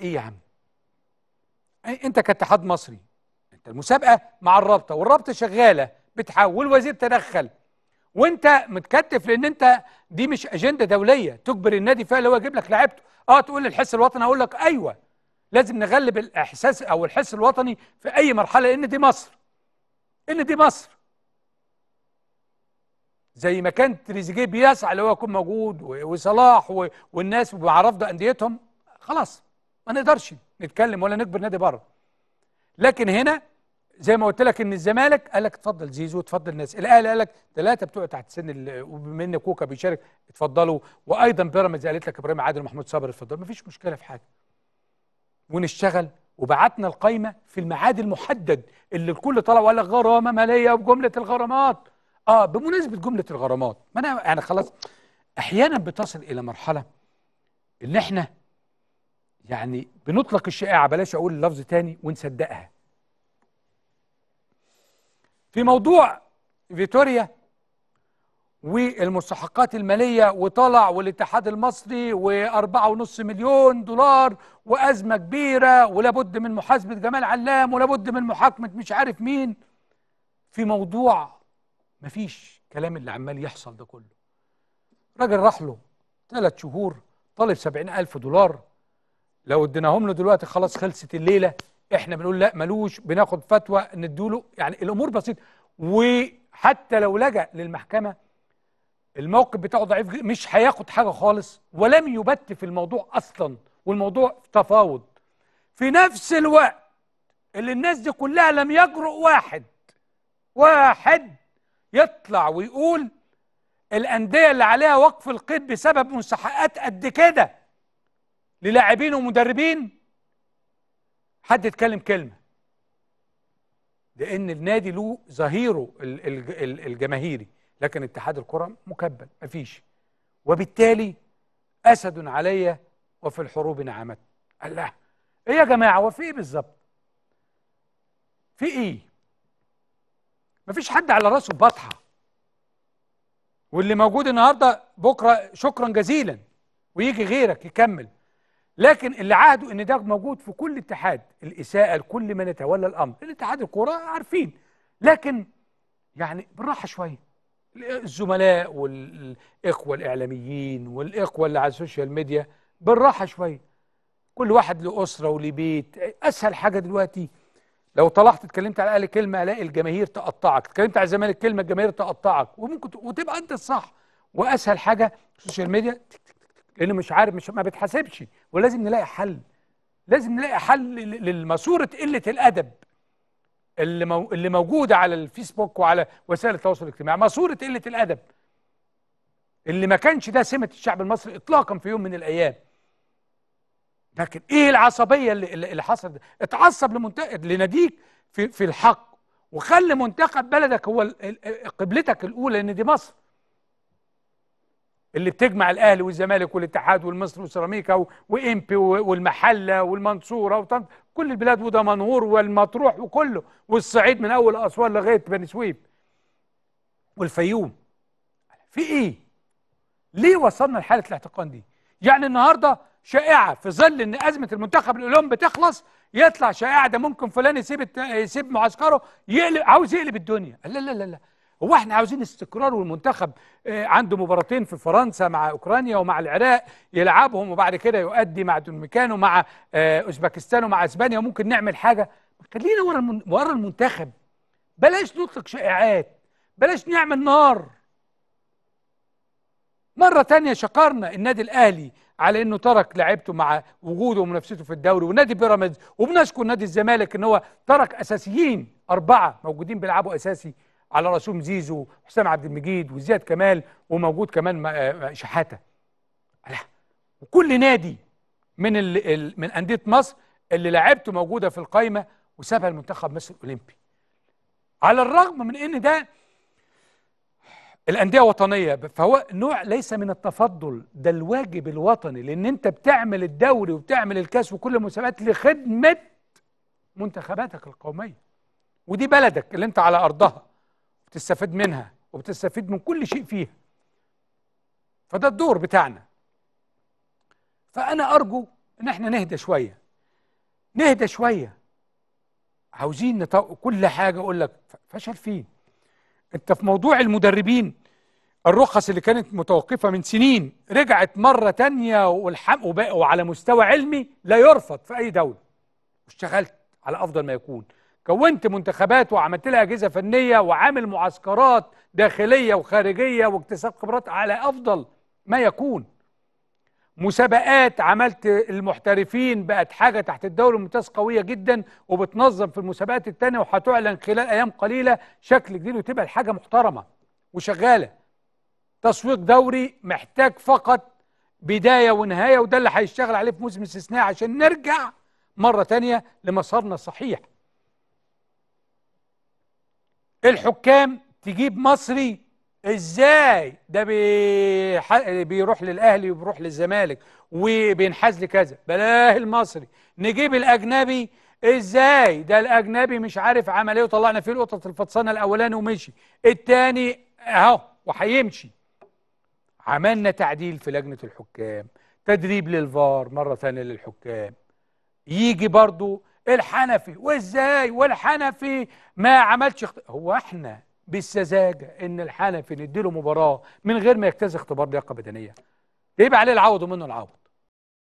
ايه يا عم إيه، انت كاتحاد مصري انت المسابقه مع الرابطه والرابطه شغاله بتحول والوزير تدخل وانت متكتف لان انت دي مش اجنده دوليه تجبر النادي فيها اللي هو يجيب لك لعيبته اه تقول للحس الوطني اقول لك ايوه لازم نغلب الاحساس او الحس الوطني في اي مرحله لان دي مصر ان دي مصر زي ما كان تريزيجيه بيسعى اللي هو يكون موجود وصلاح والناس ومع انديتهم خلاص ما نقدرش نتكلم ولا نجبر نادي بره لكن هنا زي ما قلت لك ان الزمالك قال لك اتفضل زيزو اتفضل ناس الاهلي قال لك ثلاثه بتوع تحت سن وبما ان كوكا بيشارك اتفضلوا وايضا بيراميدز قالت لك ابراهيم عادل ومحمود صبري اتفضلوا مفيش مشكله في حاجه ونشتغل وبعتنا القايمه في الميعاد المحدد اللي الكل طلع وقال لك غرامه ماليه وجمله الغرامات اه بمناسبه جمله الغرامات ما انا يعني خلاص احيانا بتصل الى مرحله ان احنا يعني بنطلق الشائعة بلاش أقول اللفظ تاني ونصدقها في موضوع فيتوريا والمستحقات المالية وطلع والاتحاد المصري وأربعة ونص مليون دولار وأزمة كبيرة ولابد من محاسبة جمال علام ولابد من محاكمة مش عارف مين في موضوع مفيش كلام اللي عمال يحصل ده كله راجل راح له ثلاث شهور طالب سبعين ألف دولار لو اديناهم له دلوقتي خلاص خلصت الليله احنا بنقول لا ملوش بناخد فتوى نديله يعني الامور بسيطه وحتى لو لجا للمحكمه الموقف بتاعه ضعيف مش هياخد حاجه خالص ولم يبت في الموضوع اصلا والموضوع تفاوض في نفس الوقت اللي الناس دي كلها لم يجرؤ واحد واحد يطلع ويقول الانديه اللي عليها وقف القيد بسبب مستحقات قد كده للاعبين ومدربين حد يتكلم كلمه لان النادي له ظهيره الجماهيري لكن اتحاد الكره مكبل مفيش وبالتالي اسد علي وفي الحروب نعمت الله ايه يا جماعه وفي ايه بالظبط في ايه مفيش حد على راسه بطحه واللي موجود النهارده بكره شكرا جزيلا ويجي غيرك يكمل لكن اللي عهدوا ان ده موجود في كل اتحاد الاساءه لكل من يتولى الامر الاتحاد الكوره عارفين لكن يعني بالراحه شويه الزملاء والاخوه الاعلاميين والاخوه اللي على السوشيال ميديا بالراحه شويه كل واحد لاسره ولبيت اسهل حاجه دلوقتي لو طلعت اتكلمت على الاهلي كلمه الاقي الجماهير تقطعك اتكلمت على الزمالك كلمه الجماهير تقطعك وممكن وتبقى انت الصح واسهل حاجه السوشيال ميديا لان مش عارف مش ما بتحاسبش ولازم نلاقي حل لازم نلاقي حل لماسوره قله الادب اللي مو... اللي موجوده على الفيسبوك وعلى وسائل التواصل الاجتماعي ماسوره قله الادب اللي ما كانش ده سمه الشعب المصري اطلاقا في يوم من الايام لكن ايه العصبيه اللي اللي حصلت اتعصب لمنتخب لناديك في في الحق وخلي منتخب بلدك هو قبلتك الاولى ان دي مصر اللي بتجمع الاهلي والزمالك والاتحاد والمصري وسيراميكا وامبي والمحله والمنصوره وطنطا كل البلاد ودمنهور والمطروح وكله والصعيد من اول اسوان لغايه بني سويف والفيوم في ايه؟ ليه وصلنا لحاله الاحتقان دي؟ يعني النهارده شائعه في ظل ان ازمه المنتخب الاولمبي تخلص يطلع شائعه ده ممكن فلان يسيب يسيب معسكره يقلب عاوز يقلب الدنيا لا لا لا لا هو احنا عاوزين استقرار والمنتخب آه، عنده مباراتين في فرنسا مع اوكرانيا ومع العراق يلعبهم وبعد كده يؤدي مع دنمكان ومع آه، اوزبكستان ومع اسبانيا وممكن نعمل حاجه خلينا ورا ورا المنتخب بلاش نطلق شائعات بلاش نعمل نار مرة تانية شكرنا النادي الأهلي على إنه ترك لعبته مع وجوده ومنافسته في الدوري ونادي بيراميدز وبنشكر نادي الزمالك إن هو ترك أساسيين أربعة موجودين بيلعبوا أساسي على راسهم زيزو وحسام عبد المجيد وزياد كمال وموجود كمان آه، آه، شحاته وكل نادي من ال من انديه مصر اللي لعبته موجوده في القايمه وسابها المنتخب مصر الاولمبي على الرغم من ان ده الانديه وطنيه فهو نوع ليس من التفضل ده الواجب الوطني لان انت بتعمل الدوري وبتعمل الكاس وكل المسابقات لخدمه منتخباتك القوميه ودي بلدك اللي انت على ارضها بتستفاد منها وبتستفيد من كل شيء فيها فده الدور بتاعنا فأنا أرجو إن إحنا نهدى شوية نهدى شوية عاوزين نطو... كل حاجة أقول لك فشل فين أنت في موضوع المدربين الرخص اللي كانت متوقفة من سنين رجعت مرة تانية والحم وعلى مستوى علمي لا يرفض في أي دولة واشتغلت على أفضل ما يكون كونت منتخبات وعملت لها اجهزه فنيه وعامل معسكرات داخليه وخارجيه واكتساب خبرات على افضل ما يكون مسابقات عملت المحترفين بقت حاجه تحت الدوري الممتاز قويه جدا وبتنظم في المسابقات الثانيه وهتعلن خلال ايام قليله شكل جديد وتبقى الحاجه محترمه وشغاله تسويق دوري محتاج فقط بدايه ونهايه وده اللي هيشتغل عليه في موسم استثنائي عشان نرجع مره ثانيه لمسارنا الصحيح الحكام تجيب مصري ازاي ده بيح... بيروح للاهلي وبيروح للزمالك وبينحاز لكذا بلاه المصري نجيب الاجنبي ازاي ده الاجنبي مش عارف عمل ايه وطلعنا فيه القطط الفطسانه الاولاني ومشي الثاني اهو وهيمشي عملنا تعديل في لجنه الحكام تدريب للفار مره ثانيه للحكام يجي برضو الحنفي وازاي والحنفي ما عملش اخت... هو احنا بالسذاجه ان الحنفي نديله مباراه من غير ما يجتاز اختبار لياقه بدنيه يبقى عليه العوض ومنه العوض